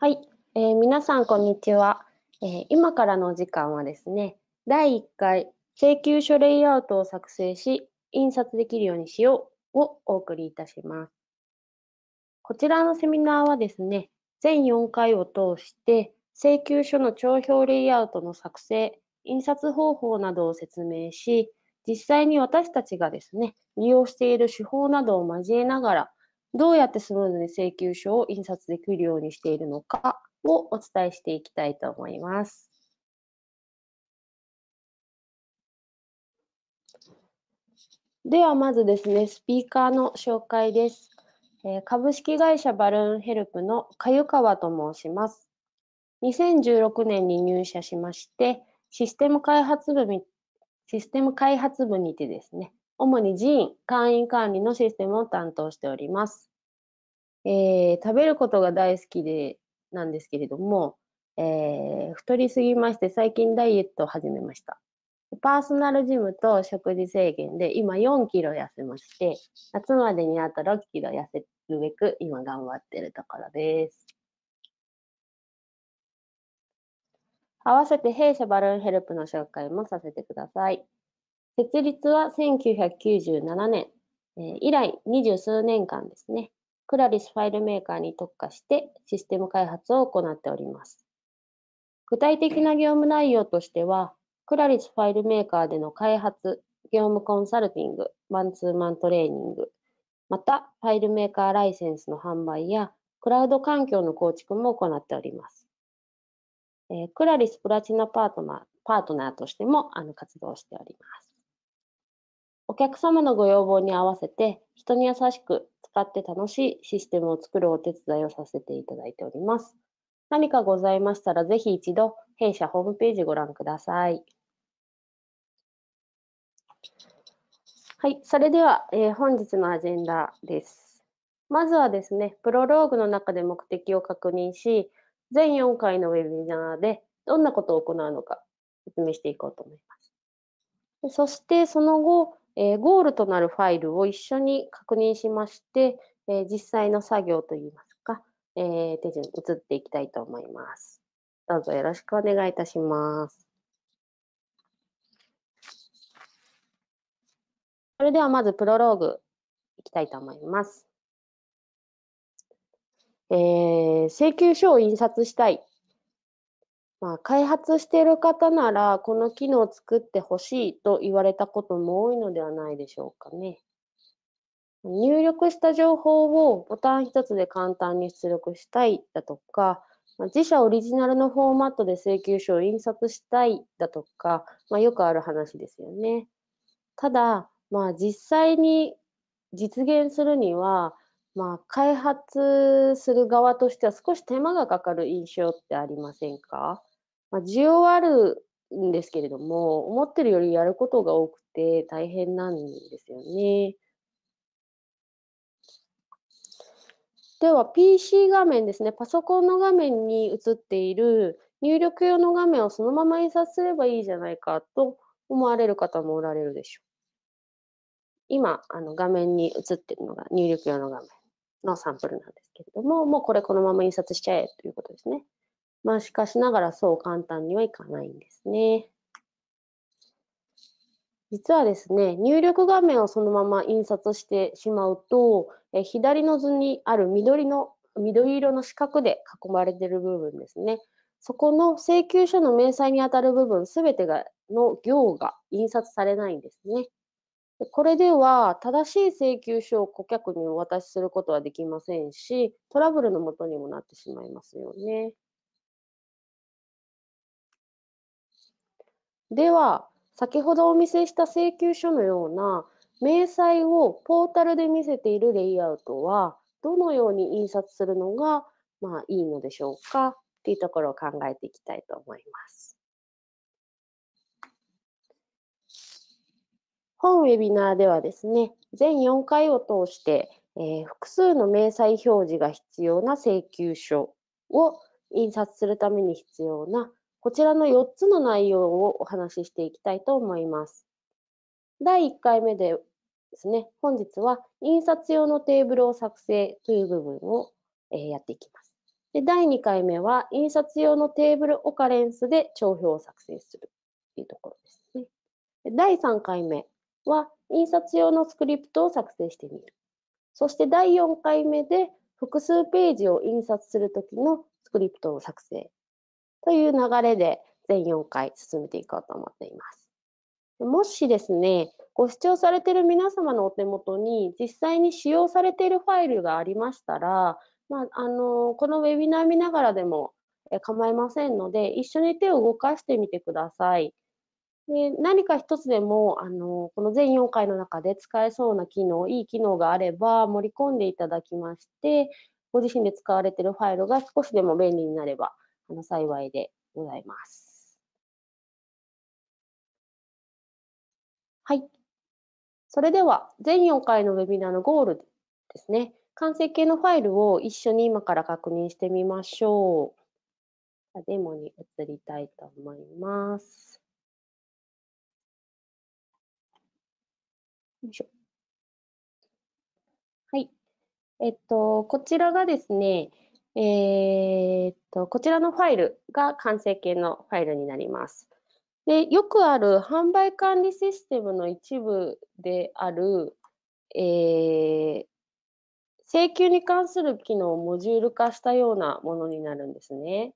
はい、えー、皆さんこんにちは、えー、今からのお時間はですね、第1回請求書レイアウトを作成し、印刷できるようにしようをお送りいたします。こちらのセミナーはですね、全4回を通して請求書の帳票レイアウトの作成、印刷方法などを説明し、実際に私たちがですね、利用している手法などを交えながら、どうやってスムーズに請求書を印刷できるようにしているのかをお伝えしていきたいと思います。ではまずですね、スピーカーの紹介です。えー、株式会社バルーンヘルプのかゆかわと申します。2016年に入社しまして、システム開発部にシステム開発部にてですね、主に人員、会員管理のシステムを担当しております。えー、食べることが大好きで、なんですけれども、えー、太りすぎまして最近ダイエットを始めました。パーソナルジムと食事制限で今4キロ痩せまして、夏までにあと6キロ痩せるべく今頑張ってるところです。合わせて弊社バルーンヘルプの紹介もさせてください。設立は1997年、えー、以来二十数年間ですね、クラリスファイルメーカーに特化してシステム開発を行っております。具体的な業務内容としては、クラリスファイルメーカーでの開発、業務コンサルティング、マンツーマントレーニング、また、ファイルメーカーライセンスの販売や、クラウド環境の構築も行っております。えー、クラリスプラチナパートナーパートナーとしてもあの活動しております。客様のご要望に合わせて、人に優しく使って楽しいシステムを作るお手伝いをさせていただいております。何かございましたら、ぜひ一度、弊社ホームページご覧ください。はい、それでは、えー、本日のアジェンダです。まずはですね、プロローグの中で目的を確認し、全4回のウェビナーでどんなことを行うのか説明していこうと思います。そして、その後、えー、ゴールとなるファイルを一緒に確認しまして、えー、実際の作業といいますか、えー、手順移っていきたいと思います。どうぞよろしくお願いいたします。それではまずプロローグいきたいと思います。えー、請求書を印刷したいまあ、開発している方なら、この機能を作ってほしいと言われたことも多いのではないでしょうかね。入力した情報をボタン一つで簡単に出力したいだとか、自社オリジナルのフォーマットで請求書を印刷したいだとか、まあ、よくある話ですよね。ただ、まあ、実際に実現するには、まあ、開発する側としては少し手間がかかる印象ってありませんかまあ、需要はあるんですけれども、思ってるよりやることが多くて大変なんですよね。では PC 画面ですね、パソコンの画面に映っている入力用の画面をそのまま印刷すればいいじゃないかと思われる方もおられるでしょう。今、あの画面に映っているのが入力用の画面のサンプルなんですけれども、もうこれこのまま印刷しちゃえということですね。まあしかしながらそう簡単にはいかないんですね。実はですね、入力画面をそのまま印刷してしまうと、え左の図にある緑の緑色の四角で囲まれている部分ですね。そこの請求書の明細にあたる部分すべてがの行が印刷されないんですね。これでは正しい請求書を顧客にお渡しすることはできませんし、トラブルのもとにもなってしまいますよね。では、先ほどお見せした請求書のような明細をポータルで見せているレイアウトは、どのように印刷するのが、まあ、いいのでしょうかっていうところを考えていきたいと思います。本ウェビナーではですね、全4回を通して、えー、複数の明細表示が必要な請求書を印刷するために必要なこちらの4つの内容をお話ししていきたいと思います。第1回目でですね、本日は印刷用のテーブルを作成という部分を、えやっていきます。で第2回目は印刷用のテーブルオカレンスで帳票を作成するというところですね。第3回目は印刷用のスクリプトを作成してみる。そして第4回目で複数ページを印刷するときのスクリプトを作成という流れで全4回進めていこうと思っています。もしですね、ご視聴されている皆様のお手元に実際に使用されているファイルがありましたら、まあ、あのこのウェビナー見ながらでも構いませんので、一緒に手を動かしてみてください。で何か一つでもあのこの全4回の中で使えそうな機能、いい機能があれば盛り込んでいただきまして、ご自身で使われているファイルが少しでも便利になればあの幸いでございます。はい。それでは、全4回のウェビナーのゴールですね。完成形のファイルを一緒に今から確認してみましょう。デモに移りたいと思います。よいしょ。はい。えっと、こちらがですね、えー、っと、こちらのファイルが完成形のファイルになります。で、よくある販売管理システムの一部である、えー、請求に関する機能をモジュール化したようなものになるんですね。よ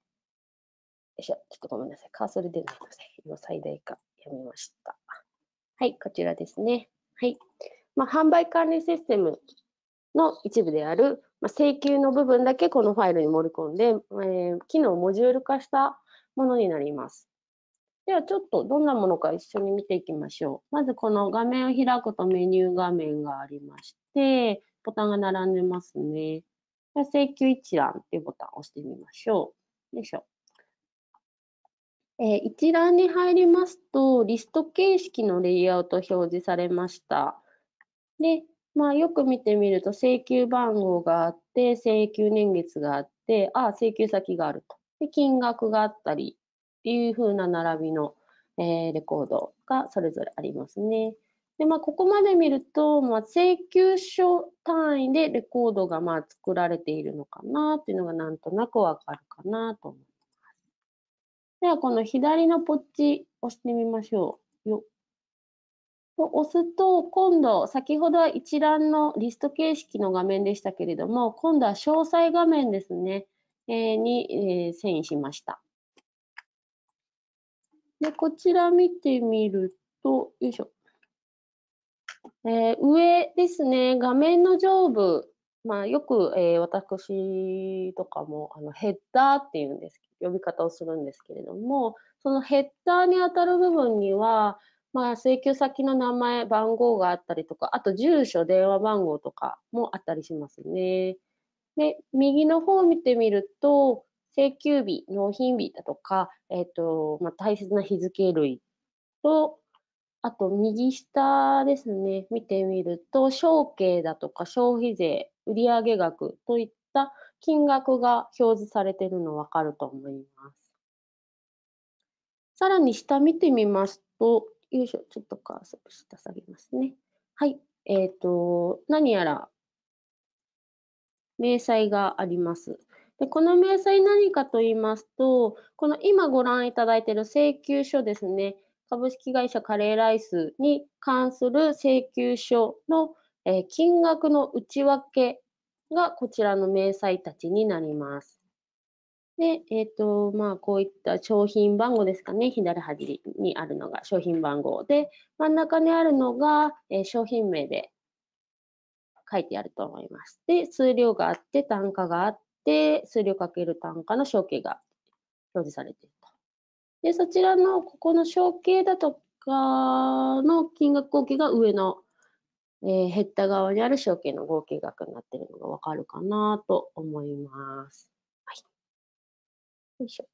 いしょ、ちょっとごめんなさい。カーソル出ないので、今最大化やめました。はい、こちらですね。はい。まあ、販売管理システムの一部であるまあ、請求の部分だけこのファイルに盛り込んで、えー、機能をモジュール化したものになります。ではちょっとどんなものか一緒に見ていきましょう。まずこの画面を開くとメニュー画面がありまして、ボタンが並んでますね。請求一覧っていうボタンを押してみましょう。よいしょ。えー、一覧に入りますと、リスト形式のレイアウト表示されました。で、まあ、よく見てみると請求番号があって、請求年月があって、ああ、請求先があると。で、金額があったりっていう風な並びの、えー、レコードがそれぞれありますね。で、まあ、ここまで見ると、まあ、請求書単位でレコードがまあ作られているのかなっていうのがなんとなくわかるかなと思います。では、この左のポッチ押してみましょう。よを押すと、今度、先ほどは一覧のリスト形式の画面でしたけれども、今度は詳細画面ですね、えー、に、えー、遷移しました。で、こちら見てみると、よいしょ。えー、上ですね、画面の上部、まあ、よく、えー、私とかもあのヘッダーっていうんです呼び方をするんですけれども、そのヘッダーにあたる部分には、まあ、請求先の名前、番号があったりとか、あと住所、電話番号とかもあったりしますね。で、右の方を見てみると、請求日、納品日だとか、えっ、ー、と、まあ、大切な日付類と、あと右下ですね、見てみると、承継だとか消費税、売上額といった金額が表示されているのわかると思います。さらに下見てみますと、よいしょ、ちょっとカーソル下下げますね。はい。えっ、ー、と、何やら、明細があります。でこの明細何かと言いますと、この今ご覧いただいている請求書ですね、株式会社カレーライスに関する請求書の、え金額の内訳がこちらの明細たちになります。で、えっ、ー、と、まあ、こういった商品番号ですかね。左端にあるのが商品番号で、真ん中にあるのが、えー、商品名で書いてあると思います。で、数量があって、単価があって、数量かける単価の承継が表示されていると。で、そちらの、ここの承継だとかの金額合計が上の、えー、減った側にある承継の合計額になっているのがわかるかなと思います。よいしょ。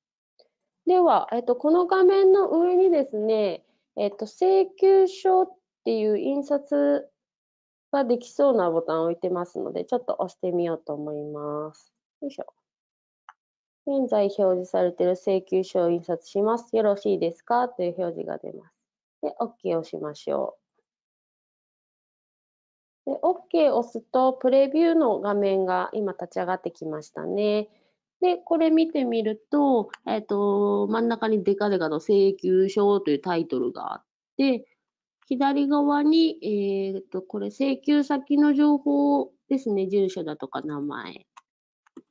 では、えっと、この画面の上にですね、えっと、請求書っていう印刷ができそうなボタンを置いてますので、ちょっと押してみようと思います。よいしょ。現在表示されている請求書を印刷します。よろしいですかという表示が出ます。で、OK をしましょう。で、OK を押すと、プレビューの画面が今立ち上がってきましたね。で、これ見てみると、えっ、ー、と、真ん中にデカデカの請求書というタイトルがあって、左側に、えっ、ー、と、これ請求先の情報ですね。住所だとか名前。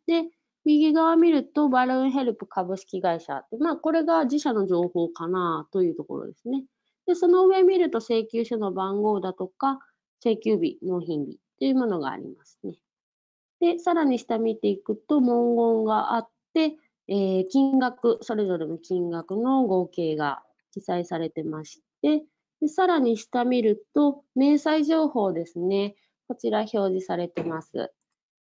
で、右側見ると、バルーンヘルプ株式会社。まあ、これが自社の情報かなというところですね。で、その上見ると請求書の番号だとか、請求日、納品日というものがありますね。で、さらに下見ていくと文言があって、えー、金額、それぞれの金額の合計が記載されてまして、でさらに下見ると、明細情報ですね。こちら表示されてます。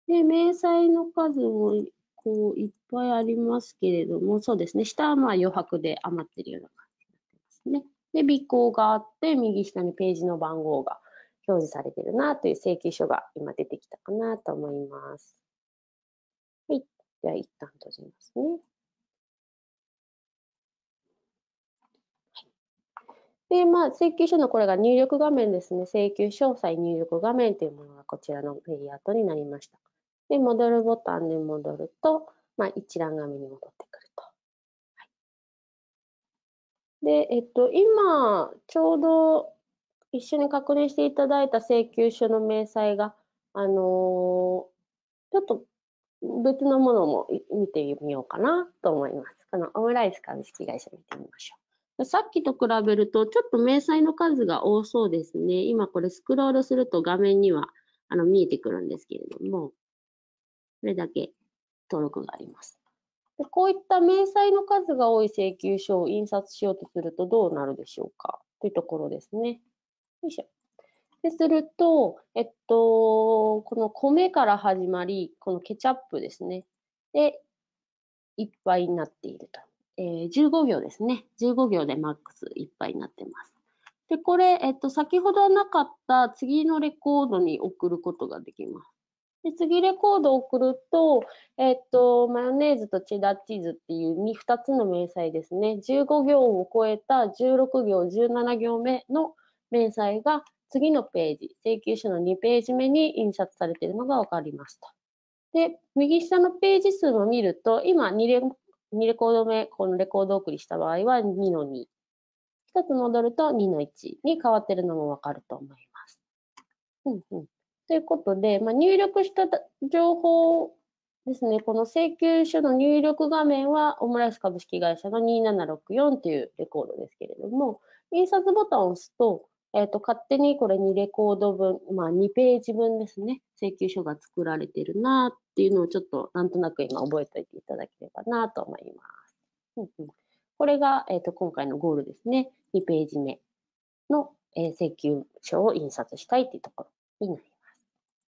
で、明細の数もこういっぱいありますけれども、そうですね。下はまあ余白で余ってるような感じになってますね。で、尾行があって、右下にページの番号が表示されてるなという請求書が今出てきたかなと思います。はい。では一旦閉じますね。で、まあ、請求書のこれが入力画面ですね。請求詳細入力画面というものがこちらのレイアウトになりました。で、戻るボタンで戻ると、まあ、一覧画面に戻ってくると。はい、で、えっと、今、ちょうど一緒に確認していただいた請求書の明細が、あのー、ちょっと別のものも見てみようかなと思います。このオムライス株式会社見てみましょう。さっきと比べると、ちょっと明細の数が多そうですね。今これスクロールすると画面にはあの見えてくるんですけれども、これだけ登録があります。でこういった明細の数が多い請求書を印刷しようとするとどうなるでしょうかというところですね。よいしょ。ですると、えっと、この米から始まり、このケチャップですね。で、いっぱいになっていると。えー、15秒ですね。15秒でマックスいっぱいになってます。で、これ、えっと、先ほどなかった次のレコードに送ることができます。で、次レコードを送ると、えっと、マヨネーズとチェダーチーズっていう 2, 2つの明細ですね。15行を超えた16行、17行目の明細が次のページ、請求書の2ページ目に印刷されているのが分かりますと。で、右下のページ数を見ると、今2レ ,2 レコード目、このレコード送りした場合は2の2。1つ戻ると2の1に変わっているのもわかると思います。うんうん、ということで、まあ、入力した情報ですね、この請求書の入力画面はオムライス株式会社の2764というレコードですけれども、印刷ボタンを押すと、えっ、ー、と、勝手にこれ2レコード分、まあ2ページ分ですね、請求書が作られてるなっていうのをちょっとなんとなく今覚えておいていただければなと思います。これが、えっ、ー、と、今回のゴールですね。2ページ目の、えー、請求書を印刷したいっていうところになり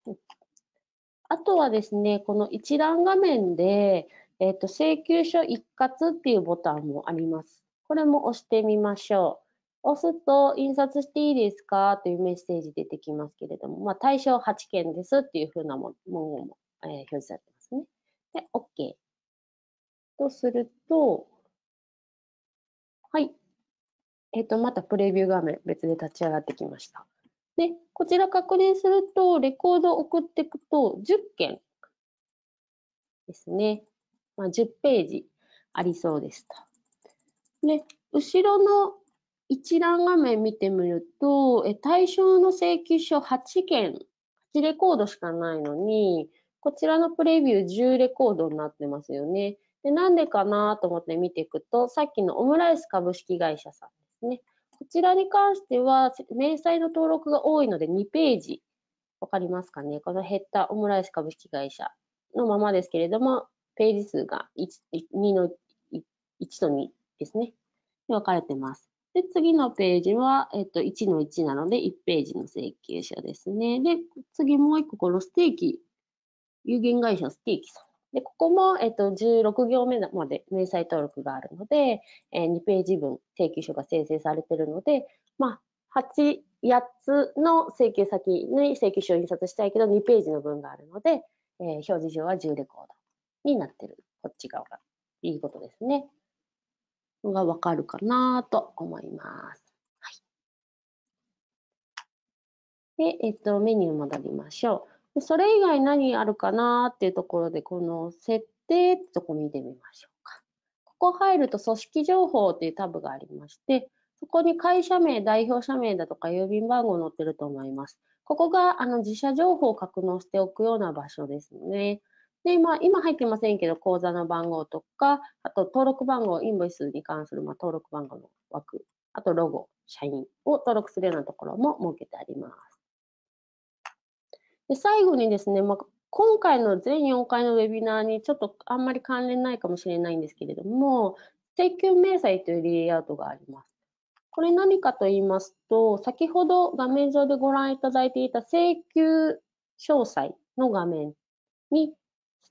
ます。あとはですね、この一覧画面で、えっ、ー、と請求書一括っていうボタンもあります。これも押してみましょう。押すと、印刷していいですかというメッセージ出てきますけれども、まあ、対象8件ですっていうふうな文言も、えー、表示されてますね。で、OK。とすると、はい。えっ、ー、と、またプレビュー画面、別で立ち上がってきました。で、こちら確認すると、レコードを送っていくと、10件ですね。まあ、10ページありそうですと。で、後ろの一覧画面見てみると、え対象の請求書8件、8レコードしかないのに、こちらのプレビュー10レコードになってますよね。で、なんでかなと思って見ていくと、さっきのオムライス株式会社さんですね。こちらに関しては、明細の登録が多いので2ページ。わかりますかねこの減ったオムライス株式会社のままですけれども、ページ数が 1, 2の1と2ですね。分かれてます。で、次のページは、えっと、1の1なので、1ページの請求書ですね。で、次もう一個、このステーキ、有限会社ステーキさん。で、ここも、えっと、16行目まで明細登録があるので、えー、2ページ分請求書が生成されているので、まあ、8、8つの請求先に請求書を印刷したいけど、2ページの分があるので、えー、表示上は10レコードになってる。こっち側が。いいことですね。がわかるかなと思います。はい、で、えっと、メニュー戻りましょう。それ以外何あるかなっていうところで、この設定ってとこ見てみましょうか。ここ入ると組織情報っていうタブがありまして、そこに会社名、代表者名だとか郵便番号載ってると思います。ここがあの自社情報を格納しておくような場所ですね。で、今、今入ってませんけど、口座の番号とか、あと登録番号、インボイスに関する、まあ、登録番号の枠、あとロゴ、社員を登録するようなところも設けてあります。で最後にですね、まあ、今回の全4回のウェビナーにちょっとあんまり関連ないかもしれないんですけれども、請求明細というレイアウトがあります。これ何かと言いますと、先ほど画面上でご覧いただいていた請求詳細の画面に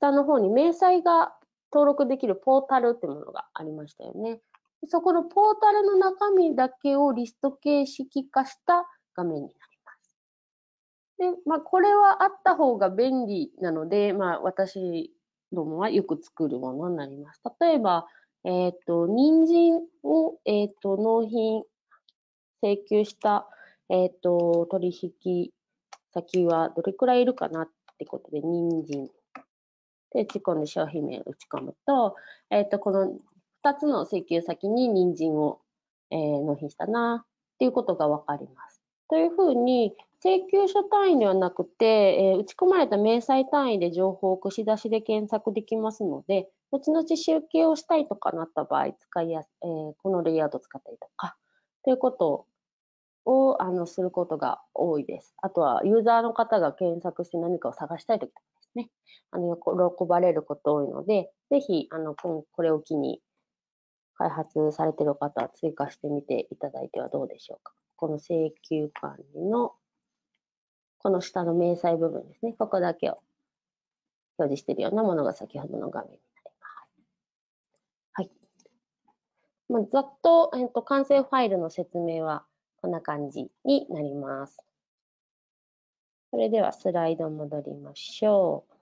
下の方に明細が登録できるポータルってものがありましたよね。そこのポータルの中身だけをリスト形式化した画面になります。で、まあ、これはあった方が便利なので、まあ、私どもはよく作るものになります。例えば、えっ、ー、と、人参を、えっ、ー、と、納品、請求した、えっ、ー、と、取引先はどれくらいいるかなってことで、人参で、打ち込んで商品名を打ち込むと、えっ、ー、と、この2つの請求先に人参を、えー、納品したな、っていうことがわかります。というふうに、請求書単位ではなくて、えー、打ち込まれた明細単位で情報を串出しで検索できますので、後々集計をしたいとかなった場合、使いやす、えー、このレイアウト使ったりとか、ということをあのすることが多いです。あとはユーザーの方が検索して何かを探したいときね、あの、喜ばれること多いので、ぜひ、あの、これを機に、開発されてる方は追加してみていただいてはどうでしょうか。この請求管理の、この下の明細部分ですね。ここだけを表示しているようなものが先ほどの画面になります。はい。まあ、ざっと、えっと、完成ファイルの説明はこんな感じになります。それではスライド戻りましょう。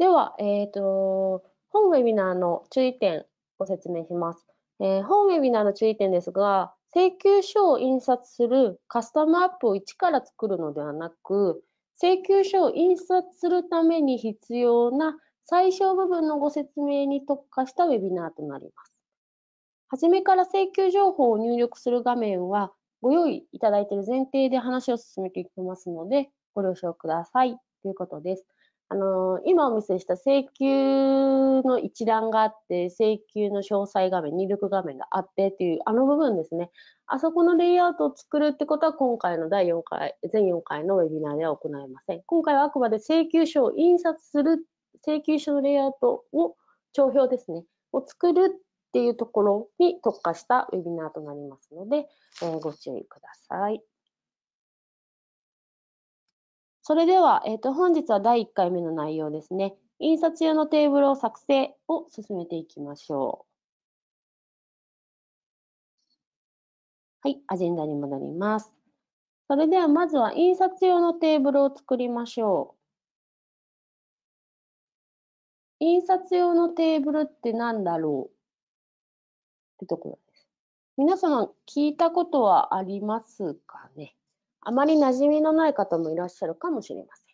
では、えっ、ー、と、本ウェビナーの注意点ご説明します。えー、本ウェビナーの注意点ですが、請求書を印刷するカスタムアップを一から作るのではなく、請求書を印刷するために必要な最小部分のご説明に特化したウェビナーとなります。はじめから請求情報を入力する画面はご用意いただいている前提で話を進めていきますので、ご了承くださいということです。あの、今お見せした請求の一覧があって、請求の詳細画面、入力画面があってっていう、あの部分ですね。あそこのレイアウトを作るってことは、今回の第4回、全4回のウェビナーでは行えません。今回はあくまで請求書を印刷する、請求書のレイアウトを、帳票ですね、を作るっていうところに特化したウェビナーとなりますので、えー、ご注意ください。それでは、えー、と、本日は第1回目の内容ですね。印刷用のテーブルを作成を進めていきましょう。はい、アジェンダに戻ります。それでは、まずは印刷用のテーブルを作りましょう。印刷用のテーブルって何だろうってところです。皆様聞いたことはありますかねあまり馴染みのない方もいらっしゃるかもしれません。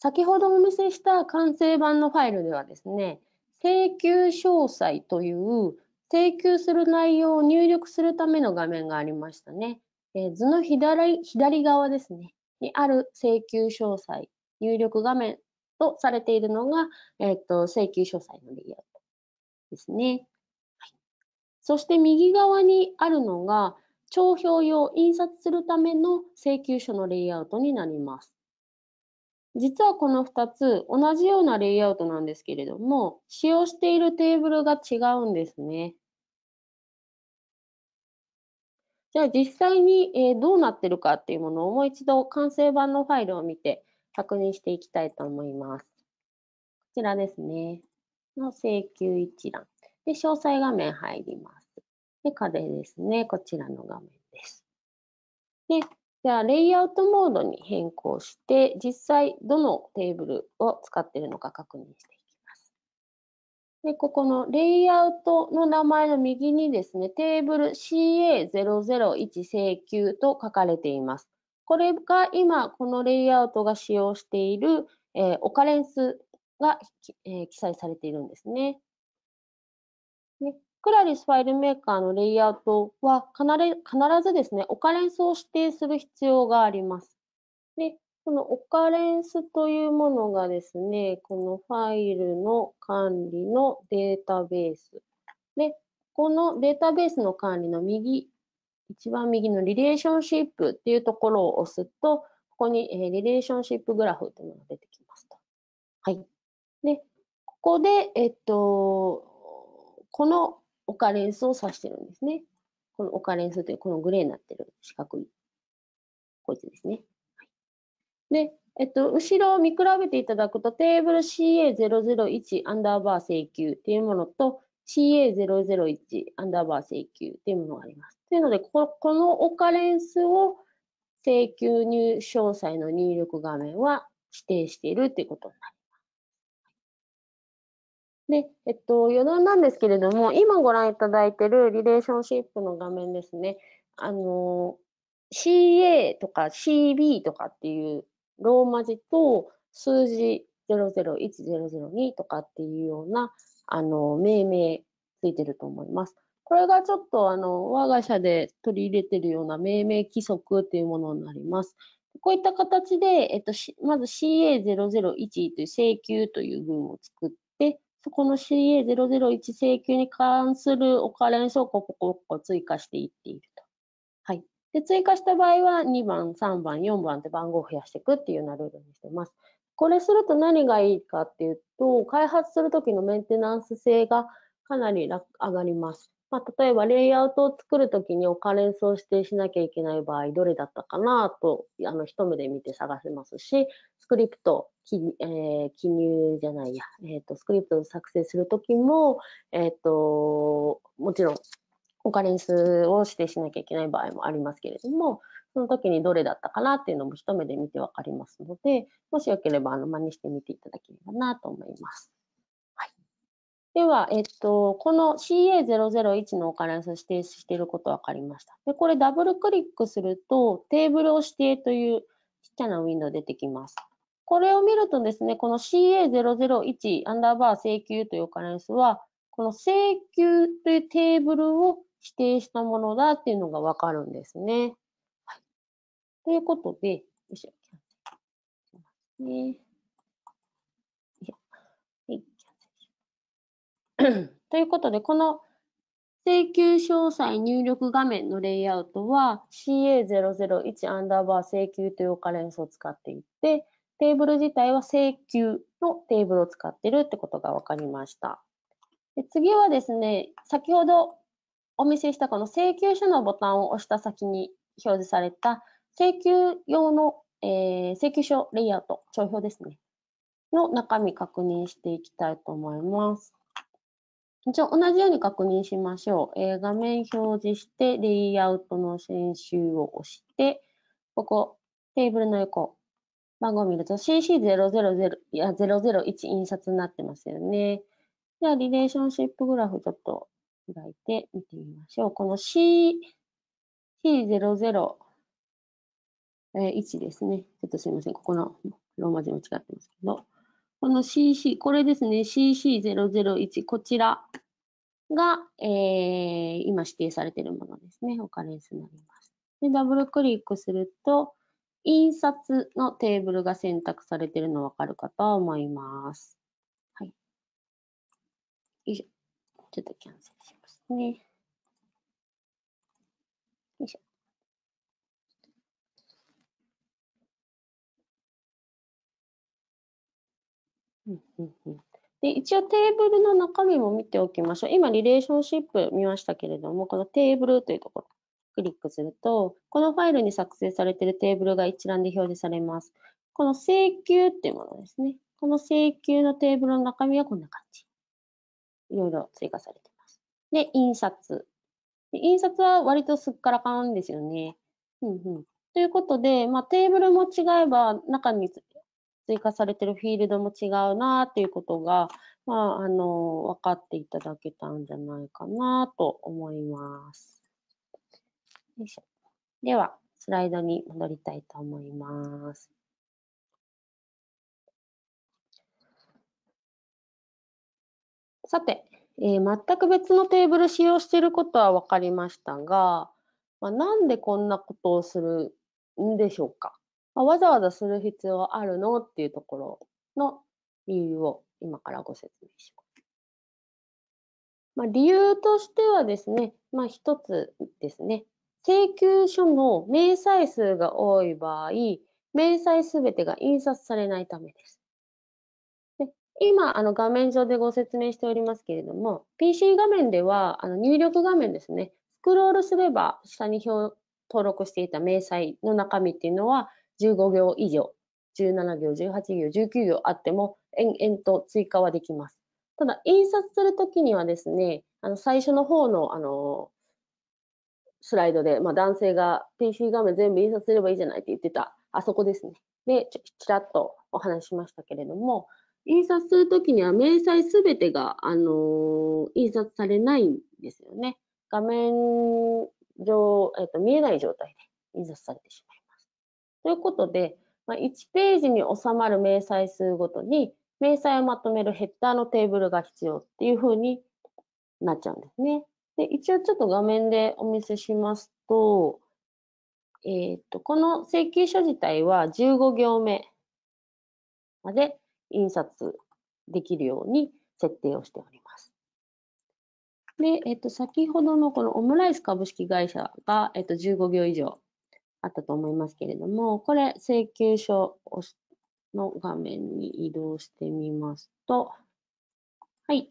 先ほどお見せした完成版のファイルではですね、請求詳細という請求する内容を入力するための画面がありましたね。え図の左左側ですね、にある請求詳細入力画面とされているのが、えーと請求詳細のレイアウトですね。そして右側にあるのが、帳票用印刷するための請求書のレイアウトになります。実はこの2つ、同じようなレイアウトなんですけれども、使用しているテーブルが違うんですね。じゃあ実際に、えどうなってるかっていうものをもう一度完成版のファイルを見て確認していきたいと思います。こちらですね。の請求一覧。で、詳細画面入ります。で、家電ですね。こちらの画面です。で、じゃあ、レイアウトモードに変更して、実際どのテーブルを使っているのか確認していきます。で、ここのレイアウトの名前の右にですね、テーブル CA001 請求と書かれています。これが今、このレイアウトが使用している、えー、オカレンスが、えー、記載されているんですね。ね、クラリスファイルメーカーのレイアウトは必ずですね、オカレンスを指定する必要があります。で、このオカレンスというものがですね、このファイルの管理のデータベース。で、このデータベースの管理の右、一番右のリレーションシップっていうところを押すと、ここに、えリレーションシップグラフというのが出てきますと。はい。で、ここで、えっと、このオカレンスを指してるんですね。このオカレンスというこのグレーになってる四角い、こいつですね。で、えっと、後ろを見比べていただくと、テーブル CA001 アンダーバー請求というものと、CA001 アンダーバー請求というものがあります。というので、このオカレンスを請求入詳細の入力画面は指定しているということになります。で、えっと、余談なんですけれども、今ご覧いただいているリレーションシップの画面ですね。あの、CA とか CB とかっていうローマ字と数字001002とかっていうような、あの、命名ついてると思います。これがちょっと、あの、我が社で取り入れてるような命名規則っていうものになります。こういった形で、えっと、まず CA001 という請求という文を作って、そこの CA001 請求に関するお金レン証拠をここを追加していっていると。はい。で、追加した場合は2番、3番、4番って番号を増やしていくっていうようなルールにしてます。これすると何がいいかっていうと、開発するときのメンテナンス性がかなり上がります。まあ、例えばレイアウトを作るときにオカレンスを指定しなきゃいけない場合、どれだったかなと、あの、一目で見て探せますし、スクリプト、えー、記入じゃないや、えっ、ー、と、スクリプトを作成するときも、えっ、ー、と、もちろん、オカレンスを指定しなきゃいけない場合もありますけれども、その時にどれだったかなっていうのも一目で見てわかりますので、もしよければ、あの、真似してみていただければなと思います。では、えっと、この CA001 のお金を指定していること分かりました。で、これダブルクリックすると、テーブルを指定というちっちゃなウィンドウ出てきます。これを見るとですね、この CA001 アンダーバー請求というオカレンスは、この請求というテーブルを指定したものだっていうのがわかるんですね。はい、ということで、よいしょ、ね。ということで、この請求詳細入力画面のレイアウトは CA001 アンダーバー請求というカレンスを使っていて、テーブル自体は請求のテーブルを使ってるってことが分かりました。で次はですね、先ほどお見せしたこの請求書のボタンを押した先に表示された請求用の、えー、請求書レイアウト、帳票ですね、の中身確認していきたいと思います。一応同じように確認しましょう。えー、画面表示して、レイアウトの編集を押して、ここ、テーブルの横、番号を見ると CC000 いや001印刷になってますよね。じゃあ、リレーションシップグラフちょっと開いて見てみましょう。この CC001 ですね。ちょっとすいません。ここのローマ字も違ってますけど。この CC、これですね、CC001、こちらが、えー、今指定されているものですね、オカレンスになります。で、ダブルクリックすると、印刷のテーブルが選択されているの分かるかと思います。はい。よいしょ。ちょっとキャンセルしますね。うんうん、で一応テーブルの中身も見ておきましょう。今、リレーションシップ見ましたけれども、このテーブルというところ、クリックすると、このファイルに作成されているテーブルが一覧で表示されます。この請求っていうものですね。この請求のテーブルの中身はこんな感じ。いろいろ追加されています。で、印刷。で印刷は割とすっからかんですよね。うんうん、ということで、まあ、テーブルも違えば中に追加されてるフィールドも違うなっていうことが、まあ、あの、分かっていただけたんじゃないかなと思います。よいしょ。では、スライドに戻りたいと思います。さて、えー、全く別のテーブル使用していることは分かりましたが、まあ、なんでこんなことをするんでしょうかまあ、わざわざする必要あるのっていうところの理由を今からご説明します。まあ、理由としてはですね、まあ、一つですね、請求書の明細数が多い場合、明細すべてが印刷されないためです。で今、あの画面上でご説明しておりますけれども、PC 画面ではあの入力画面ですね、スクロールすれば下に表登録していた明細の中身っていうのは15行以上、17行、18行、19行あっても、延々と追加はできます。ただ、印刷するときにはですね、あの最初の方の、あのスライドで、まあ、男性が PC 画面全部印刷すればいいじゃないって言ってた、あそこですね。で、ちちらっとお話しましたけれども、印刷するときには明細すべてが、あのー、印刷されないんですよね。画面上、えっ、と見えない状態で印刷されてしということで、まあ、1ページに収まる明細数ごとに、明細をまとめるヘッダーのテーブルが必要っていうふうになっちゃうんですね。で、一応ちょっと画面でお見せしますと、えっ、ー、と、この請求書自体は15行目まで印刷できるように設定をしております。で、えっ、ー、と、先ほどのこのオムライス株式会社が、えっ、ー、と、15行以上あったと思いますけれども、これ、請求書の画面に移動してみますと、はい、こ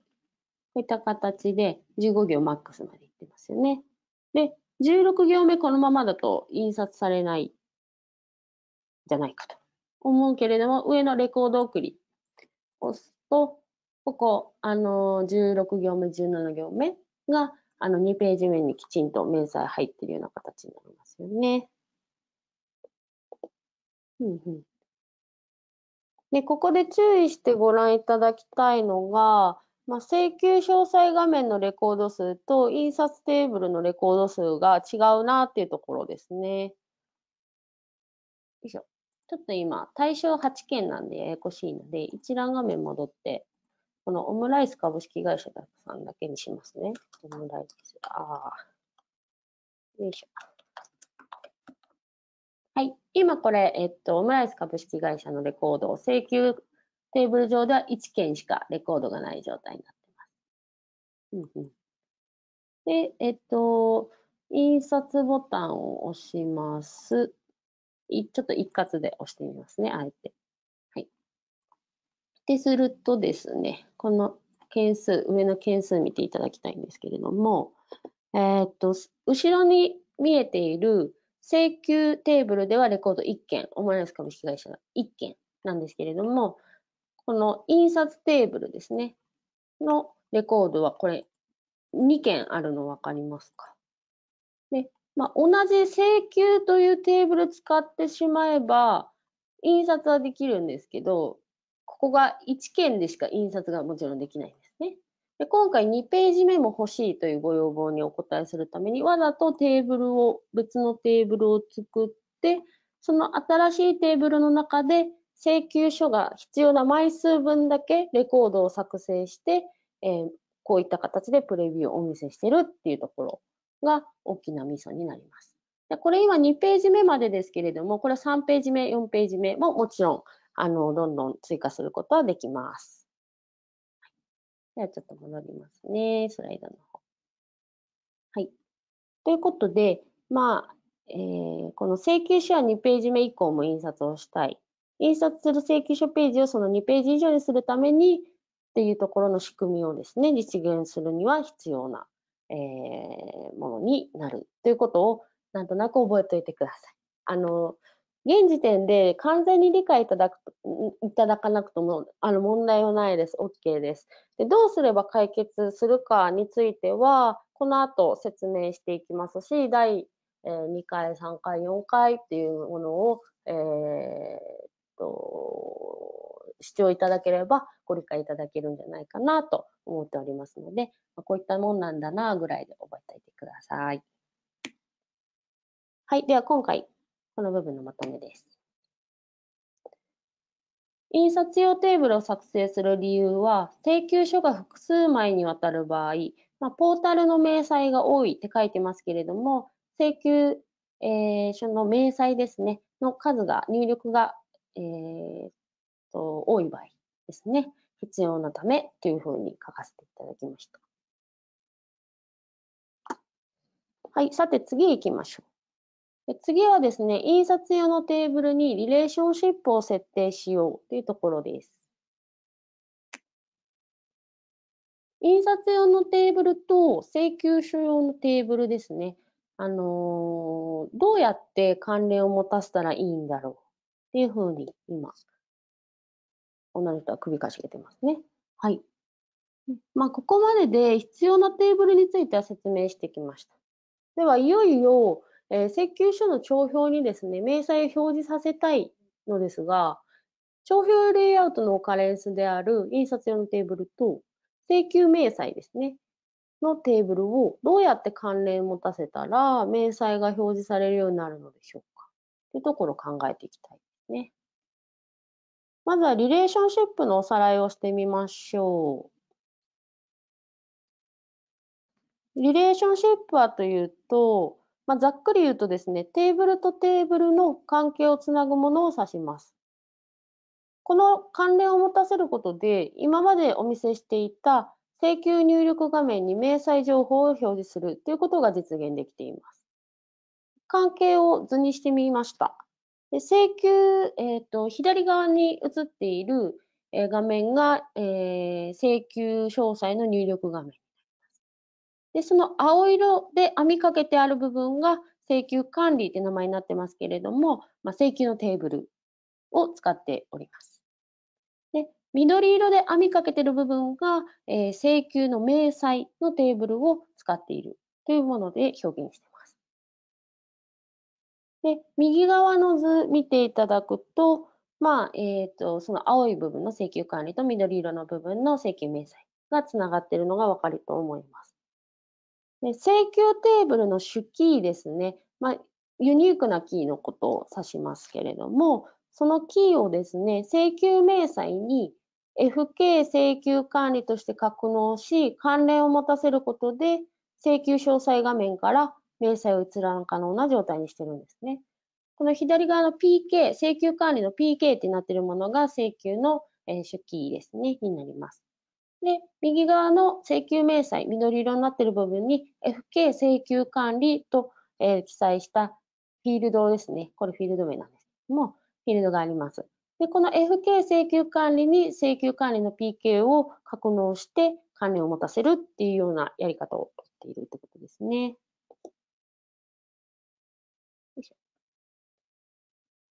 ういった形で15行マックスまでいってますよね。で、16行目このままだと印刷されないじゃないかと思うけれども、上のレコード送り押すと、ここ、あの、16行目、17行目が、あの、2ページ目にきちんと明細入ってるような形になりますよね。うんうん。で、ここで注意してご覧いただきたいのが、まあ、請求詳細画面のレコード数と印刷テーブルのレコード数が違うなっていうところですね。よいしょ。ちょっと今、対象8件なんでややこしいので、一覧画面戻って、このオムライス株式会社さんだけにしますね。オムライス。ああ。よいしょ。今これ、えっと、オムライス株式会社のレコードを請求テーブル上では1件しかレコードがない状態になってます。で、えっと、印刷ボタンを押します。ちょっと一括で押してみますね、あえて。はい。ってするとですね、この件数、上の件数見ていただきたいんですけれども、えー、っと、後ろに見えている請求テーブルではレコード1件、オムライス株式会社が1件なんですけれども、この印刷テーブルですね、のレコードはこれ2件あるの分かりますかで、まあ、同じ請求というテーブル使ってしまえば、印刷はできるんですけど、ここが1件でしか印刷がもちろんできないんです。で今回2ページ目も欲しいというご要望にお答えするために、わざとテーブルを、別のテーブルを作って、その新しいテーブルの中で請求書が必要な枚数分だけレコードを作成して、えー、こういった形でプレビューをお見せしてるっていうところが大きなミソになります。でこれ今2ページ目までですけれども、これ3ページ目、4ページ目ももちろん、あの、どんどん追加することはできます。ではちょっと戻りますね、スライドの方。はい。ということで、まあ、えー、この請求書は2ページ目以降も印刷をしたい。印刷する請求書ページをその2ページ以上にするためにっていうところの仕組みをですね、実現するには必要な、えー、ものになるということをなんとなく覚えておいてください。あの、現時点で完全に理解いただくいただかなくてもあの問題はないです。OK です。でどうすれば解決するかについては、この後説明していきますし、第2回、3回、4回っていうものを、えー、と、視聴いただければご理解いただけるんじゃないかなと思っておりますので、こういったもんなんだなぐらいで覚えておいてください。はい。では今回この部分のまとめです。印刷用テーブルを作成する理由は、請求書が複数枚にわたる場合、まあ、ポータルの明細が多いって書いてますけれども、請求、えー、書の明細ですね、の数が、入力が、えー、と多い場合ですね、必要なためというふうに書かせていただきました。はい、さて次行きましょう。次はですね、印刷用のテーブルにリレーションシップを設定しようというところです。印刷用のテーブルと請求書用のテーブルですね。あのー、どうやって関連を持たせたらいいんだろうっていうふうに今、女の人は首かしげてますね。はい。まあ、ここまでで必要なテーブルについては説明してきました。では、いよいよ、えー、請求書の帳票にですね、明細を表示させたいのですが、帳票レイアウトのカレンスである印刷用のテーブルと請求明細ですね、のテーブルをどうやって関連を持たせたら明細が表示されるようになるのでしょうかというところを考えていきたいですね。まずはリレーションシップのおさらいをしてみましょう。リレーションシップはというと、まあ、ざっくり言うとですね、テーブルとテーブルの関係をつなぐものを指します。この関連を持たせることで、今までお見せしていた請求入力画面に明細情報を表示するということが実現できています。関係を図にしてみました。で請求、えーと、左側に映っている画面が、えー、請求詳細の入力画面。で、その青色で編みかけてある部分が請求管理って名前になってますけれども、まあ、請求のテーブルを使っております。で緑色で編みかけてる部分が、えー、請求の明細のテーブルを使っているというもので表現しています。で右側の図見ていただくと、まあえーと、とその青い部分の請求管理と緑色の部分の請求明細がつながっているのがわかると思います。で請求テーブルの主キーですね、まあ、ユニークなキーのことを指しますけれども、そのキーをですね、請求明細に FK 請求管理として格納し、関連を持たせることで、請求詳細画面から明細を閲覧可能な状態にしてるんですね。この左側の PK、請求管理の PK ってなってるものが請求の主キーですね、になります。で、右側の請求明細、緑色になっている部分に FK 請求管理と、えー、記載したフィールドですね。これフィールド名なんですけども、フィールドがあります。で、この FK 請求管理に請求管理の PK を格納して関連を持たせるっていうようなやり方をとっているってことですね。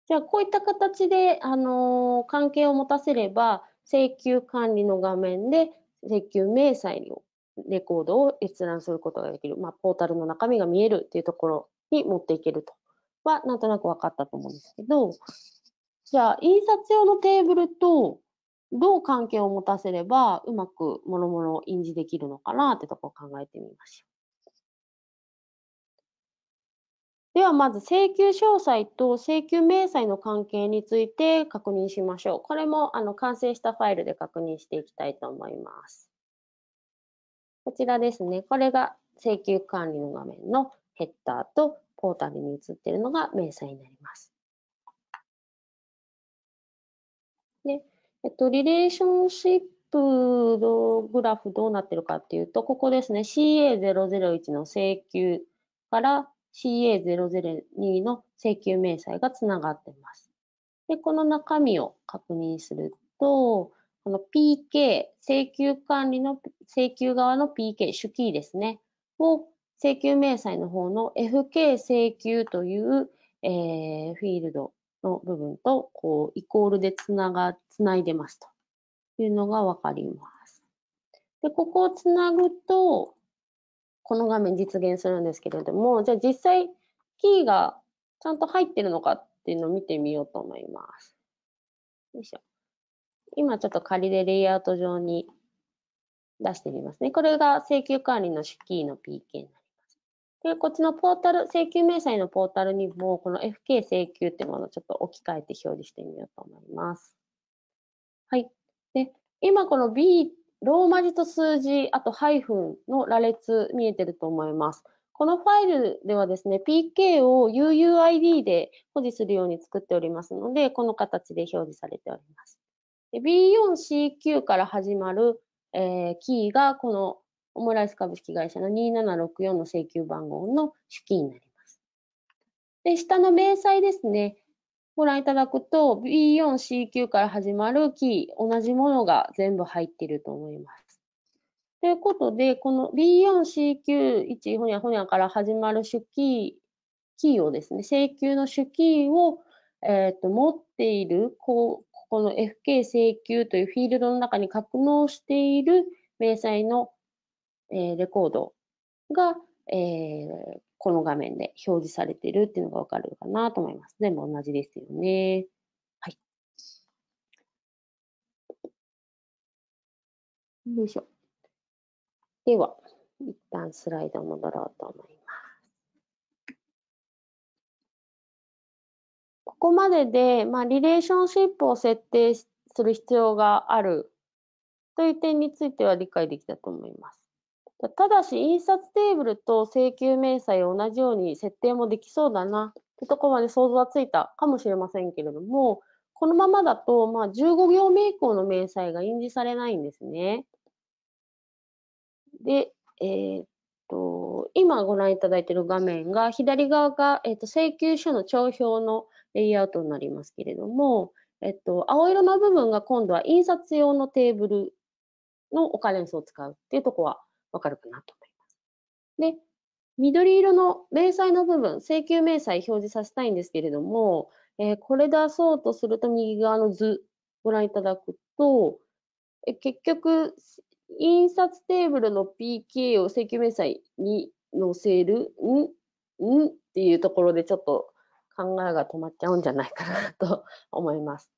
じゃあ、こういった形で、あのー、関係を持たせれば、請求管理の画面で請求明細をレコードを閲覧することができる、まあ、ポータルの中身が見えるっていうところに持っていけるとは、なんとなく分かったと思うんですけど、じゃあ、印刷用のテーブルとどう関係を持たせればうまくもろもろ印字できるのかなってところを考えてみましょう。ではまず請求詳細と請求明細の関係について確認しましょう。これもあの完成したファイルで確認していきたいと思います。こちらですね。これが請求管理の画面のヘッダーとポータルに映っているのが明細になります。で、えっと、リレーションシップのグラフどうなってるかっていうと、ここですね。CA001 の請求から CA002 の請求明細がつながっています。で、この中身を確認すると、この PK、請求管理の、請求側の PK、主キーですね、を請求明細の方の FK 請求という、えー、フィールドの部分と、こう、イコールでつなが、つないでますというのがわかります。で、ここをつなぐと、この画面実現するんですけれども、じゃあ実際キーがちゃんと入ってるのかっていうのを見てみようと思います。よいしょ。今ちょっと仮でレイアウト上に出してみますね。これが請求管理の主キーの PK になります。で、こっちのポータル、請求明細のポータルにも、この FK 請求ってものをちょっと置き換えて表示してみようと思います。はい。で、今この B っローマ字と数字、あとハイフンの羅列見えてると思います。このファイルではですね、PK を UUID で保持するように作っておりますので、この形で表示されております。B4CQ から始まる、えー、キーが、このオムライス株式会社の2764の請求番号の主キーになります。で、下の明細ですね。ご覧いただくと B4C9 から始まるキー、同じものが全部入っていると思います。ということで、この B4C91 ほにゃほにゃから始まる主キー、キーをですね、請求の主キーを、えーと、持っているこ、ここの FK 請求というフィールドの中に格納している明細の、えー、レコードが、えー、この画面で表示されてるっていうのがわかるかなと思います。全部同じですよね。はい。よいしょ。では、一旦スライド戻ろうと思います。ここまでで、まあ、リレーションシップを設定する必要があるという点については理解できたと思います。ただし、印刷テーブルと請求明細を同じように設定もできそうだなってとこまで想像はついたかもしれませんけれども、このままだと、まあ、15行目以降の明細が印字されないんですね。で、えー、っと、今ご覧いただいている画面が、左側が、えー、っと請求書の帳票のレイアウトになりますけれども、えっと、青色の部分が今度は印刷用のテーブルのおカレンスを使うっていうとこはわかるかなと思います。で、緑色の明細の部分、請求明細表示させたいんですけれども、えー、これ出そうとすると右側の図ご覧いただくと、え結局、印刷テーブルの PK を請求明細に載せる、んんっていうところでちょっと考えが止まっちゃうんじゃないかなと思います。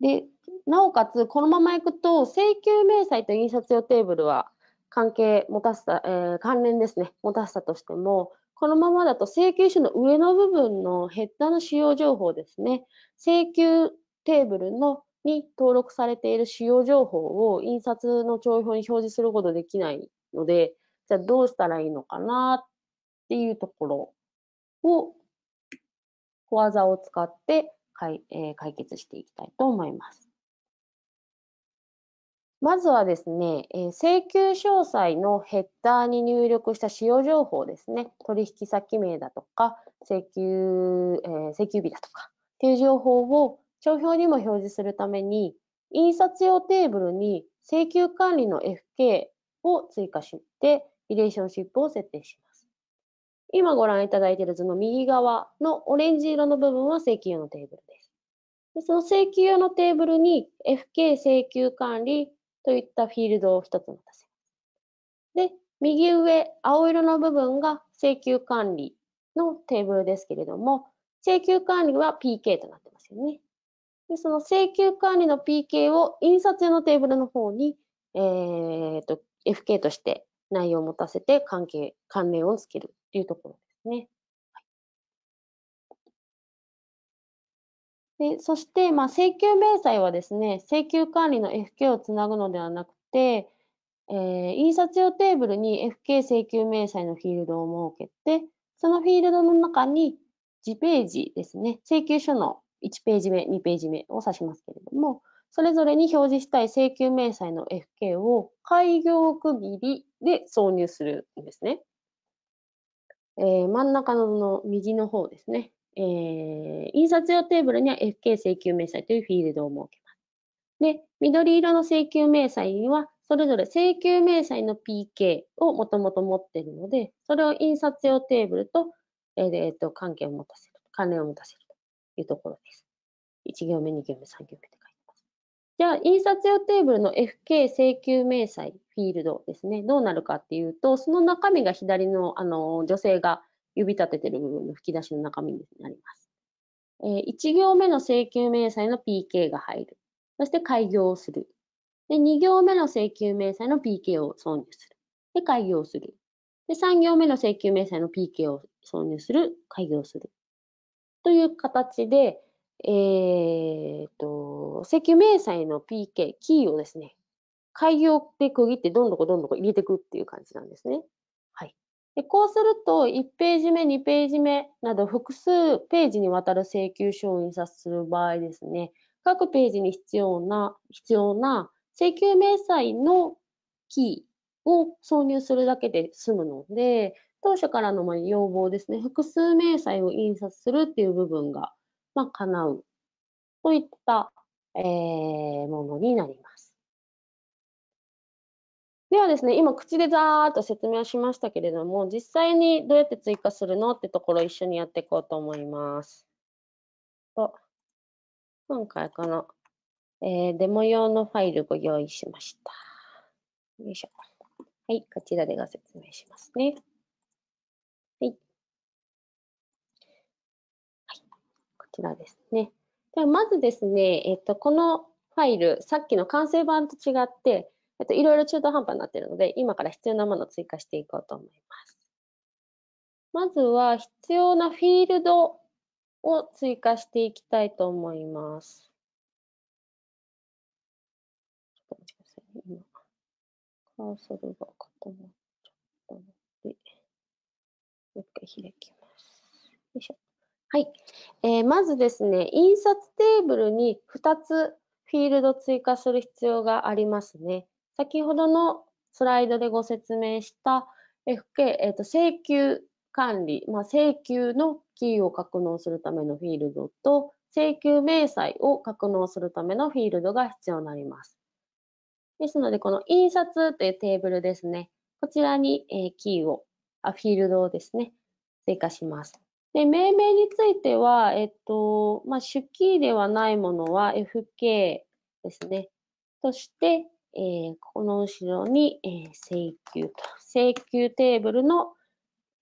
で、なおかつ、このままいくと、請求明細と印刷用テーブルは関係持たせた、えー、関連ですね、持たせたとしても、このままだと請求書の上の部分のヘッダーの使用情報ですね、請求テーブルのに登録されている使用情報を印刷の帳票に表示することできないので、じゃあどうしたらいいのかなっていうところを小技を使って解,、えー、解決していきたいと思います。まずはですね、え請求詳細のヘッダーに入力した使用情報ですね、取引先名だとか、請求、えー、請求日だとかっていう情報を帳票にも表示するために、印刷用テーブルに請求管理の FK を追加して、リレーションシップを設定します。今ご覧いただいている図の右側のオレンジ色の部分は請求用のテーブルです。でその請求用のテーブルに FK 請求管理といったフィールドを一つ持たせます。で、右上、青色の部分が請求管理のテーブルですけれども、請求管理は PK となってますよね。でその請求管理の PK を印刷用のテーブルの方に、えーと、と FK として内容を持たせて関係、関連をつけるというところですね。でそして、まあ、請求明細はですね、請求管理の FK をつなぐのではなくて、えー、印刷用テーブルに FK 請求明細のフィールドを設けて、そのフィールドの中に1ページですね、請求書の1ページ目、2ページ目を指しますけれども、それぞれに表示したい請求明細の FK を開業区切りで挿入するんですね。えー、真ん中の右の方ですね。えー、印刷用テーブルには FK 請求明細というフィールドを設けます。で、緑色の請求明細には、それぞれ請求明細の PK をもともと持っているので、それを印刷用テーブルと、えっ、えー、と関係を持たせる、関連を持たせるというところです。1行目、2行目、3行目って書いてます。じゃあ、印刷用テーブルの FK 請求明細フィールドですね、どうなるかっていうと、その中身が左のあの女性が指立ててる部分の吹き出しの中身になります。えー、1行目の請求明細の PK が入る。そして開業をする。で、2行目の請求明細の PK を挿入する。で、開業する。で、3行目の請求明細の PK を挿入する。開業する。という形で、えー、と、請求明細の PK、キーをですね、開業って区切ってどんどこどんどこ入れていくっていう感じなんですね。でこうすると、1ページ目、2ページ目など複数ページにわたる請求書を印刷する場合ですね、各ページに必要な、必要な請求明細のキーを挿入するだけで済むので、当初からの要望ですね、複数明細を印刷するっていう部分が、まあ、叶うといった、えー、ものになります。ではですね、今口でざーっと説明をしましたけれども、実際にどうやって追加するのってところを一緒にやっていこうと思います。と今回この、えー、デモ用のファイルをご用意しました。よいしょ。はい、こちらでご説明しますね。はい。はい、こちらですね。ではまずですね、えっ、と、このファイル、さっきの完成版と違って、えっと、いろいろ中途半端になっているので、今から必要なものを追加していこうと思います。まずは必要なフィールドを追加していきたいと思います。今、カーソルが固まっちゃったので、もう一回開きます。よいしょ。はい。えー、まずですね、印刷テーブルに2つフィールド追加する必要がありますね。先ほどのスライドでご説明した FK、えっと請求管理、まあ、請求のキーを格納するためのフィールドと、請求明細を格納するためのフィールドが必要になります。ですので、この印刷というテーブルですね。こちらに、えキーをあ、フィールドをですね、追加します。で、命名については、えっと、まあ、主キーではないものは FK ですね。そして、えー、この後ろに、えー、請求と、請求テーブルの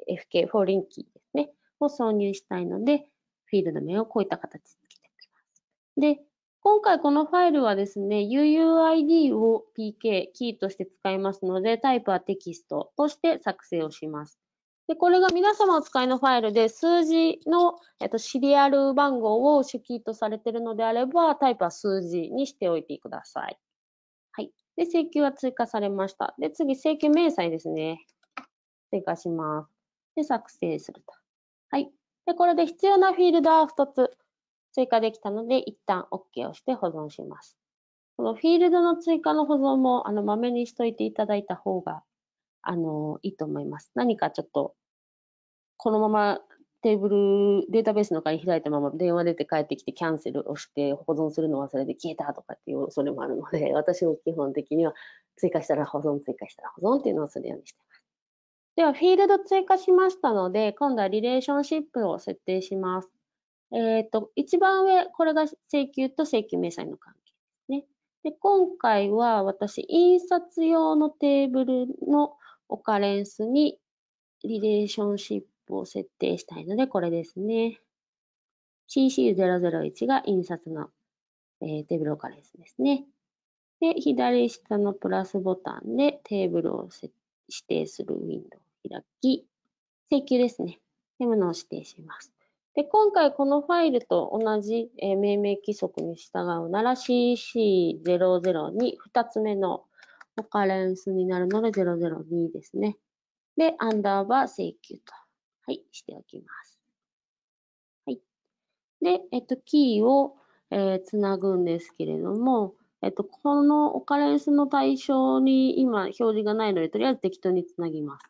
FK、フォーリンキーですね、を挿入したいので、フィールド名をこういった形でつけておきます。で、今回このファイルはですね、UUID を PK、キーとして使いますので、タイプはテキストとして作成をします。で、これが皆様お使いのファイルで、数字の、えっと、シリアル番号を主キーとされているのであれば、タイプは数字にしておいてください。はい。で、請求は追加されました。で、次、請求明細ですね。追加します。で、作成すると。はい。で、これで必要なフィールドは2つ追加できたので、一旦 OK をして保存します。このフィールドの追加の保存も、あの、まめにしといていただいた方が、あの、いいと思います。何かちょっと、このままテーブル、データベースの中開いたまま電話出て帰ってきてキャンセルをして保存するの忘れて消えたとかっていう恐れもあるので、私も基本的には追加したら保存、追加したら保存っていうのをするようにしてます。では、フィールド追加しましたので、今度はリレーションシップを設定します。えっ、ー、と、一番上、これが請求と請求明細の関係ですね。で、今回は私、印刷用のテーブルのオカレンスにリレーションシッププを設定したいので、これですね。CC001 が印刷の、えー、テーブルオカレンスですね。で、左下のプラスボタンでテーブルを指定するウィンドウを開き、請求ですね。というものを指定します。で、今回このファイルと同じ、えー、命名規則に従うなら CC002、2つ目のオカレンスになるので002ですね。で、アンダーバー請求とはい、しておきます。はい。で、えっと、キーを、えー、つなぐんですけれども、えっと、このオカレンスの対象に今表示がないので、とりあえず適当につなぎます。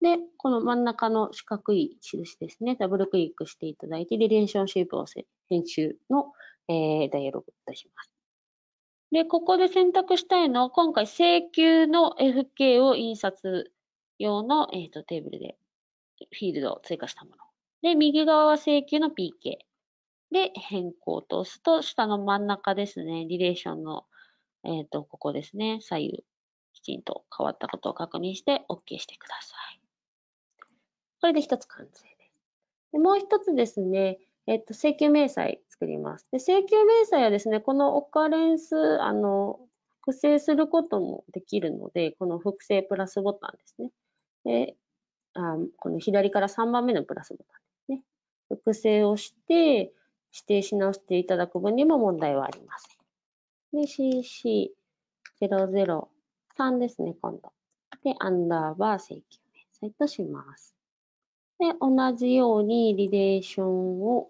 で、この真ん中の四角い印ですね、ダブルクリックしていただいて、リレーションシープを編集の、えー、ダイアログを出します。で、ここで選択したいのは、今回請求の FK を印刷用の、えーと、とテーブルでフィールドを追加したもの。で、右側は請求の PK。で、変更と押すと、下の真ん中ですね、リレーションの、えっ、ー、と、ここですね、左右、きちんと変わったことを確認して OK してください。これで一つ完成です。でもう一つですね、えっ、ー、と、請求明細作ります。で、請求明細はですね、このオカレンス、あの、複製することもできるので、この複製プラスボタンですね。であこの左から3番目のプラスボタンですね。複製をして、指定し直していただく分にも問題はありません。で、CC003 ですね、今度。で、アンダーバー請求明細とします。で、同じようにリレーションを、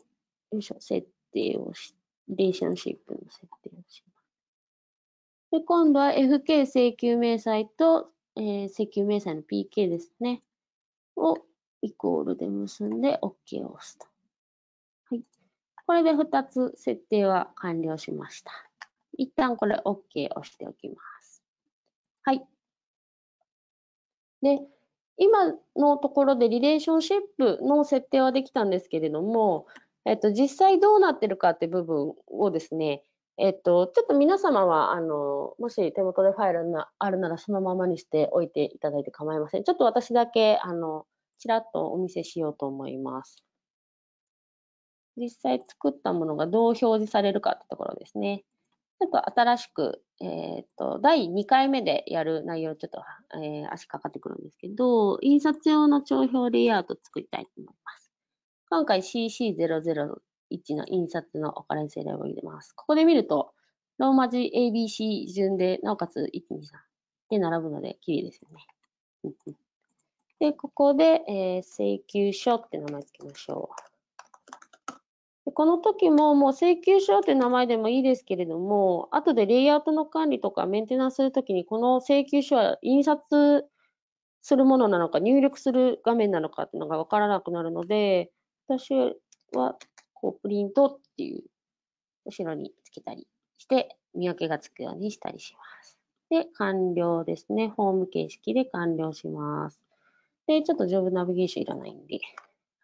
よいしょ、設定をし、リレーションシップの設定をします。で、今度は FK 請求明細と、えー、請求明細の PK ですね。をイコールで結んで OK を押すと。はい。これで2つ設定は完了しました。一旦これ OK 押しておきます。はい。で、今のところでリレーションシップの設定はできたんですけれども、えっと、実際どうなってるかって部分をですね、えっと、ちょっと皆様は、あの、もし手元でファイルがあるなら、そのままにしておいていただいて構いません。ちょっと私だけ、あの、ちらっとお見せしようと思います。実際作ったものがどう表示されるかってところですね。ちょっと新しく、えっ、と、第2回目でやる内容、ちょっと、えー、足かかってくるんですけど、印刷用の帳票レイアウト作りたいと思います。今回 CC00 1の印刷のオカレンセレを入れます。ここで見ると、ローマ字 ABC 順で、なおかつ1、2、3で並ぶので、綺麗ですよね。で、ここで、えー、請求書って名前つけましょう。でこの時ももう請求書って名前でもいいですけれども、後でレイアウトの管理とかメンテナンスするときに、この請求書は印刷するものなのか、入力する画面なのかっていうのがわからなくなるので、私はこう、プリントっていう、後ろにつけたりして、見分けがつくようにしたりします。で、完了ですね。ホーム形式で完了します。で、ちょっとジョブナビゲーションいらないんで、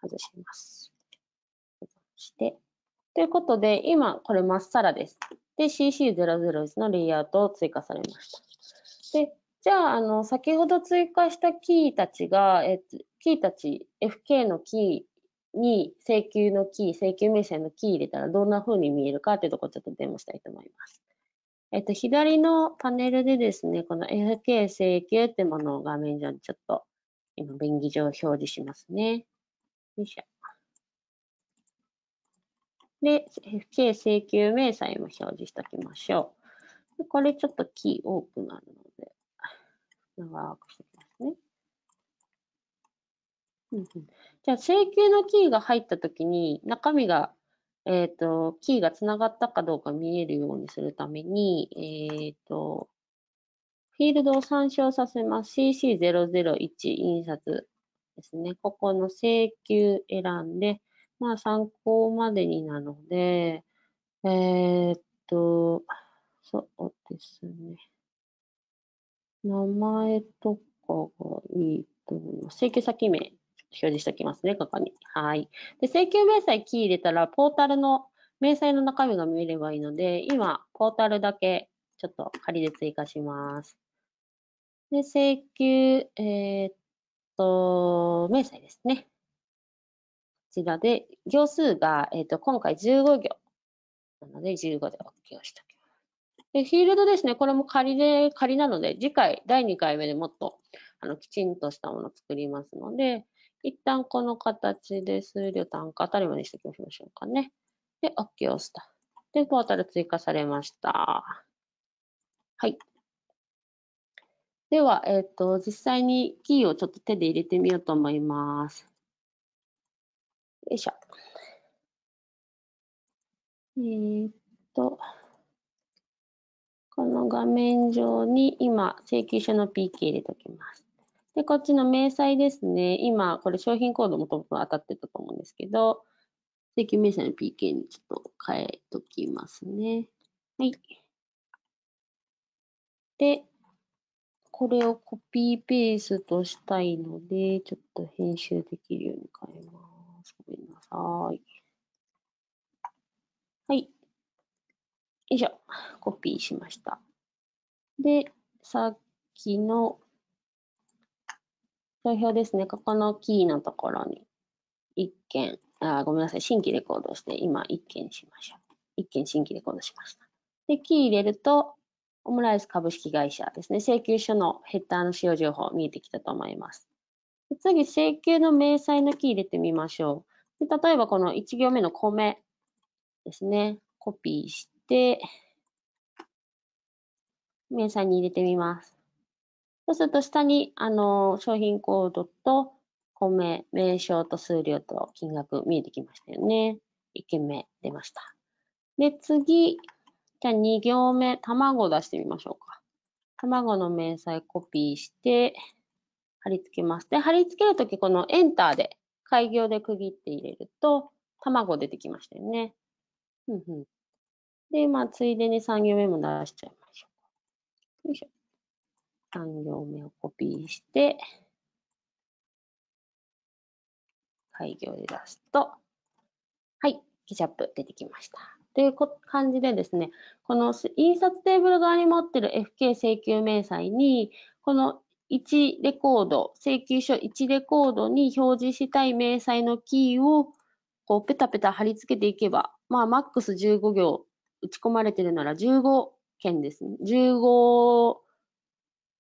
外します。して。ということで、今、これまっさらです。で、CC001 のレイアウトを追加されました。で、じゃあ、あの、先ほど追加したキーたちが、えっと、キーたち、FK のキー、に請求のキー、請求名細のキー入れたらどんな風に見えるかっていうところをちょっとデモしたいと思います。えっと、左のパネルでですね、この FK 請求ってものを画面上にちょっと今、便宜上表示しますね。よいしょ。で、FK 請求明細も表示しておきましょう。これちょっとキー多くなるので、長くしておきますね。じゃあ請求のキーが入ったときに中身が、えっ、ー、と、キーがつながったかどうか見えるようにするために、えっ、ー、と、フィールドを参照させます。CC001 印刷ですね。ここの請求選んで、まあ参考までになので、えー、っと、そうですね。名前とかがいいと思います。請求先名表示しておきますね、ここに。はい。で、請求明細キー入れたら、ポータルの明細の中身が見えればいいので、今、ポータルだけちょっと仮で追加します。で、請求、えー、っと、明細ですね。こちらで、行数が、えー、っと、今回15行。なので、15で OK をしておきます。で、フィールドですね。これも仮で、仮なので、次回、第2回目でもっと、あの、きちんとしたものを作りますので、一旦この形で数量単価あたりまでしておきましょうかね。で、OK を押した。で、ポータル追加されました。はい。では、えっ、ー、と、実際にキーをちょっと手で入れてみようと思います。よいしょ。えー、っと、この画面上に今、請求書の PK 入れておきます。で、こっちの明細ですね。今、これ商品コードもともと当たってたと思うんですけど、請求明細の PK にちょっと変えときますね。はい。で、これをコピーペーストしたいので、ちょっと編集できるように変えます。ごめんなさい。はい。よいしょ。コピーしました。で、さっきの投票ですね。ここのキーのところに1件、あごめんなさい、新規レコードして、今1件しましょう。1件新規レコードしました。で、キー入れると、オムライス株式会社ですね。請求書のヘッダーの使用情報見えてきたと思います。次、請求の明細のキー入れてみましょう。で例えば、この1行目の米ですね。コピーして、明細に入れてみます。そうすると下にあの商品コードと米、名称と数量と金額見えてきましたよね。1件目出ました。で、次、じゃあ2行目、卵出してみましょうか。卵の明細コピーして、貼り付けます。で、貼り付けるとき、このエンターで、開業で区切って入れると、卵出てきましたよね。で、まあ、ついでに3行目も出しちゃいましょう。よいしょ。3行目をコピーして、開業で出すと、はい、ケチャップ出てきました。という感じでですね、この印刷テーブル側に持ってる FK 請求明細に、この1レコード、請求書1レコードに表示したい明細のキーをこうペタペタ貼り付けていけば、まあ、マックス15行打ち込まれてるなら15件ですね。15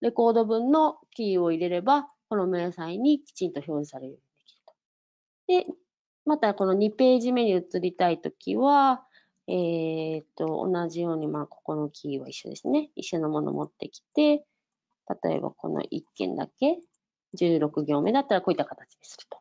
レコード分のキーを入れれば、この明細にきちんと表示されるようにできると。で、またこの2ページ目に移りたいときは、えー、っと、同じように、まあ、ここのキーは一緒ですね。一緒のもの持ってきて、例えばこの1件だけ、16行目だったらこういった形にすると。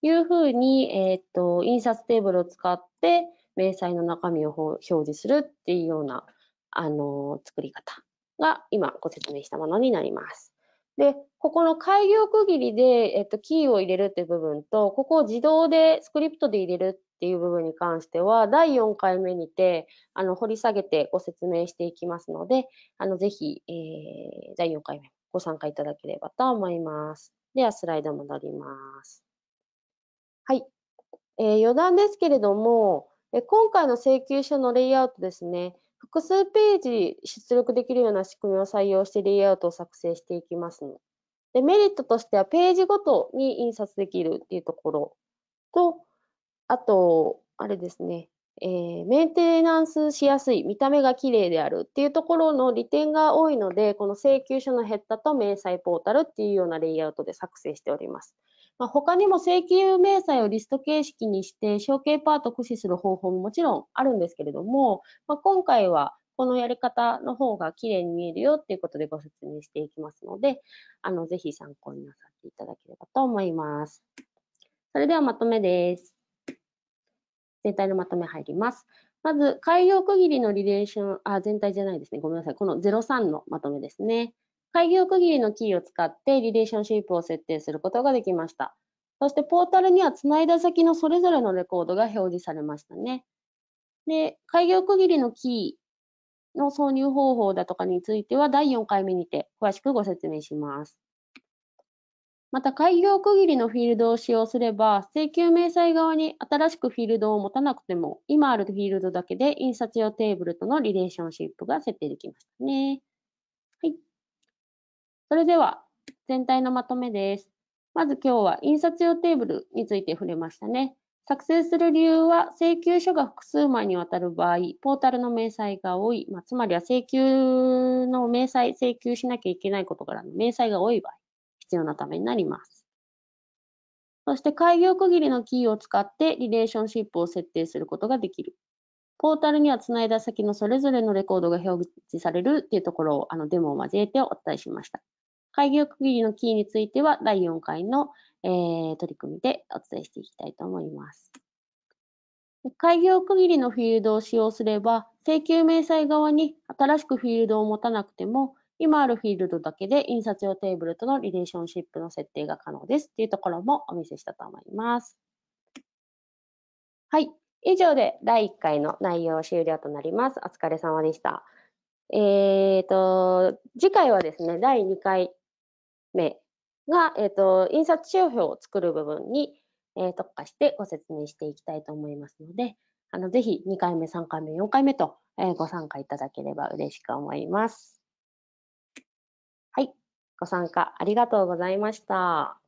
いうふうに、えー、っと、印刷テーブルを使って、明細の中身を表示するっていうような、あの作り方が今ご説明したものになります。で、ここの開業区切りで、えっと、キーを入れるっていう部分と、ここを自動でスクリプトで入れるっていう部分に関しては、第4回目にて、あの、掘り下げてご説明していきますので、あの、ぜひ、えー、第4回目ご参加いただければと思います。では、スライド戻ります。はい。えー、余談ですけれども、え今回の請求書のレイアウトですね、複数ページ出力できるような仕組みを採用してレイアウトを作成していきますので。メリットとしてはページごとに印刷できるっていうところと、あと、あれですね、えー、メンテナンスしやすい、見た目が綺麗であるっていうところの利点が多いので、この請求書のヘッダと明細ポータルっていうようなレイアウトで作成しております。まあ、他にも請求明細をリスト形式にして承継パート駆使する方法ももちろんあるんですけれども、まあ、今回はこのやり方の方が綺麗に見えるよっていうことでご説明していきますので、あの、ぜひ参考になさっていただければと思います。それではまとめです。全体のまとめ入ります。まず、海洋区切りのリレーション、あ、全体じゃないですね。ごめんなさい。この03のまとめですね。開業区切りのキーを使ってリレーションシップを設定することができました。そしてポータルにはつないだ先のそれぞれのレコードが表示されましたね。で、開業区切りのキーの挿入方法だとかについては第4回目にて詳しくご説明します。また、開業区切りのフィールドを使用すれば、請求明細側に新しくフィールドを持たなくても、今あるフィールドだけで印刷用テーブルとのリレーションシップが設定できましたね。それでは全体のまとめです。まず今日は印刷用テーブルについて触れましたね。作成する理由は請求書が複数枚にわたる場合、ポータルの明細が多い、まあ、つまりは請求の明細、請求しなきゃいけないことからの明細が多い場合、必要なためになります。そして開業区切りのキーを使ってリレーションシップを設定することができる。ポータルにはつないだ先のそれぞれのレコードが表示されるっていうところをあのデモを交えてお伝えしました。開業区切りのキーについては第4回の、えー、取り組みでお伝えしていきたいと思います。開業区切りのフィールドを使用すれば、請求明細側に新しくフィールドを持たなくても、今あるフィールドだけで印刷用テーブルとのリレーションシップの設定が可能ですっていうところもお見せしたと思います。はい。以上で第1回の内容終了となります。お疲れ様でした。えーと、次回はですね、第2回名が、えっ、ー、と、印刷商標を作る部分に、えー、特化してご説明していきたいと思いますので、あの、ぜひ2回目、3回目、4回目と、えー、ご参加いただければ嬉しく思います。はい。ご参加ありがとうございました。